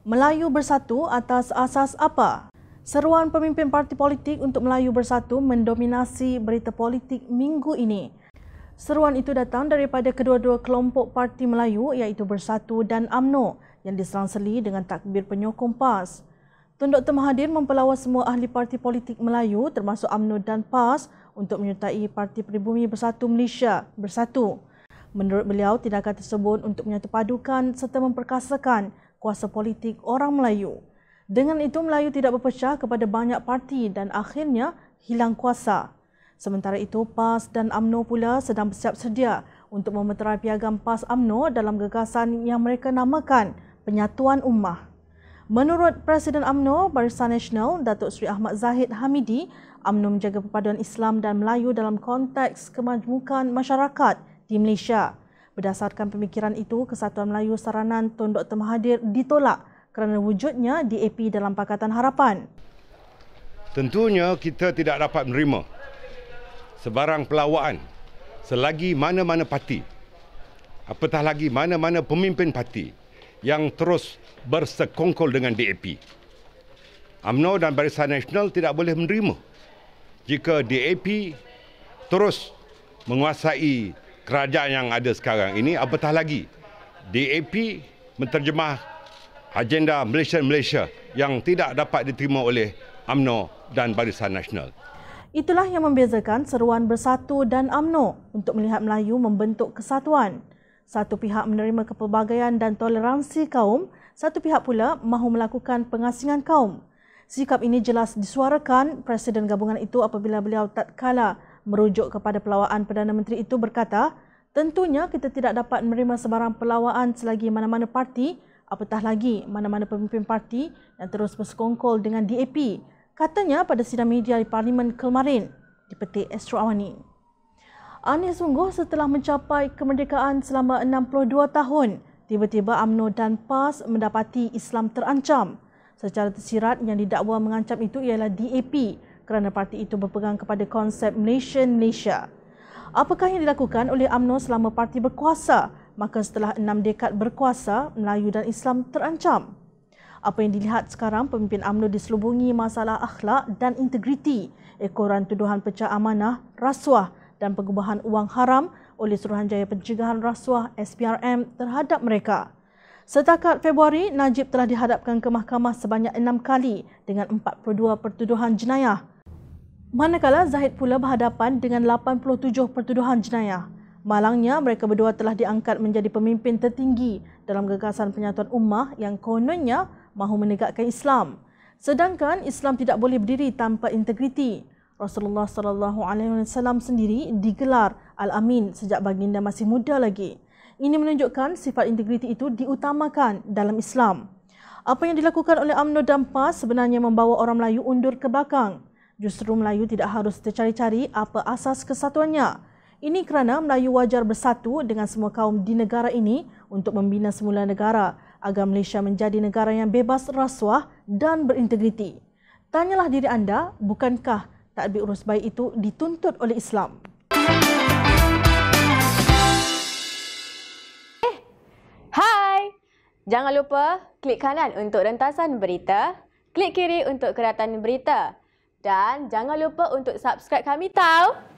Melayu Bersatu atas asas apa? Seruan pemimpin parti politik untuk Melayu Bersatu mendominasi berita politik minggu ini. Seruan itu datang daripada kedua-dua kelompok parti Melayu iaitu Bersatu dan AMNO yang diserangseli dengan takbir penyokong PAS. Tun Dr. Mahathir mempelawa semua ahli parti politik Melayu termasuk AMNO dan PAS untuk menyertai Parti Peribumi Bersatu Malaysia Bersatu. Menurut beliau, tindakan tersebut untuk menyatupadukan serta memperkasakan kuasa politik orang Melayu. Dengan itu Melayu tidak berpecah kepada banyak parti dan akhirnya hilang kuasa. Sementara itu PAS dan AMNO pula sedang bersiap sedia untuk memeterai piagam PAS AMNO dalam gegasan yang mereka namakan Penyatuan Ummah. Menurut Presiden AMNO Barisan Nasional Datuk Seri Ahmad Zahid Hamidi, AMNO menjaga perpaduan Islam dan Melayu dalam konteks kemajmukan masyarakat di Malaysia. Berdasarkan pemikiran itu, Kesatuan Melayu Saranan Tun Dr. Mahathir ditolak kerana wujudnya DAP dalam Pakatan Harapan. Tentunya kita tidak dapat menerima sebarang pelawaan selagi mana-mana parti, apatah lagi mana-mana pemimpin parti yang terus bersekongkol dengan DAP. UMNO dan Barisan Nasional tidak boleh menerima jika DAP terus menguasai kerajaan yang ada sekarang ini apatah lagi DAP menterjemah agenda Malaysia-Malaysia yang tidak dapat diterima oleh AMNO dan Barisan Nasional. Itulah yang membezakan seruan Bersatu dan AMNO untuk melihat Melayu membentuk kesatuan. Satu pihak menerima kepelbagaian dan toleransi kaum, satu pihak pula mahu melakukan pengasingan kaum. Sikap ini jelas disuarakan Presiden gabungan itu apabila beliau tak kalah merujuk kepada pelawaan Perdana Menteri itu berkata, tentunya kita tidak dapat menerima sebarang pelawaan selagi mana-mana parti, apatah lagi mana-mana pemimpin parti yang terus bersekongkol dengan DAP, katanya pada sidang media di Parlimen kemarin, dipetik Astro Awani. Anies sungguh setelah mencapai kemerdekaan selama 62 tahun, tiba-tiba UMNO dan PAS mendapati Islam terancam. Secara tersirat yang didakwa mengancam itu ialah DAP kerana parti itu berpegang kepada konsep Nation Malaysia. Apakah yang dilakukan oleh UMNO selama parti berkuasa? Maka setelah enam dekad berkuasa, Melayu dan Islam terancam. Apa yang dilihat sekarang, pemimpin UMNO diselubungi masalah akhlak dan integriti, ekoran tuduhan pecah amanah, rasuah dan pengubahan uang haram oleh Suruhanjaya Pencegahan Rasuah SPRM terhadap mereka. Setakat Februari, Najib telah dihadapkan ke mahkamah sebanyak enam kali dengan 42 pertuduhan jenayah. Manakala Zahid pula berhadapan dengan 87 pertuduhan jenayah. Malangnya mereka berdua telah diangkat menjadi pemimpin tertinggi dalam gegasan penyatuan ummah yang kononnya mahu menegakkan Islam. Sedangkan Islam tidak boleh berdiri tanpa integriti. Rasulullah sallallahu alaihi wasallam sendiri digelar Al-Amin sejak baginda masih muda lagi. Ini menunjukkan sifat integriti itu diutamakan dalam Islam. Apa yang dilakukan oleh Amno Dampas sebenarnya membawa orang Melayu undur ke belakang Justru Melayu tidak harus tercari-cari apa asas kesatuannya. Ini kerana Melayu wajar bersatu dengan semua kaum di negara ini untuk membina semula negara agar Malaysia menjadi negara yang bebas rasuah dan berintegriti. Tanyalah diri anda, bukankah takbir urus baik itu dituntut oleh Islam? Hai! Jangan lupa klik kanan untuk rentasan berita, klik kiri untuk keratan berita. Dan jangan lupa untuk subscribe kami tau.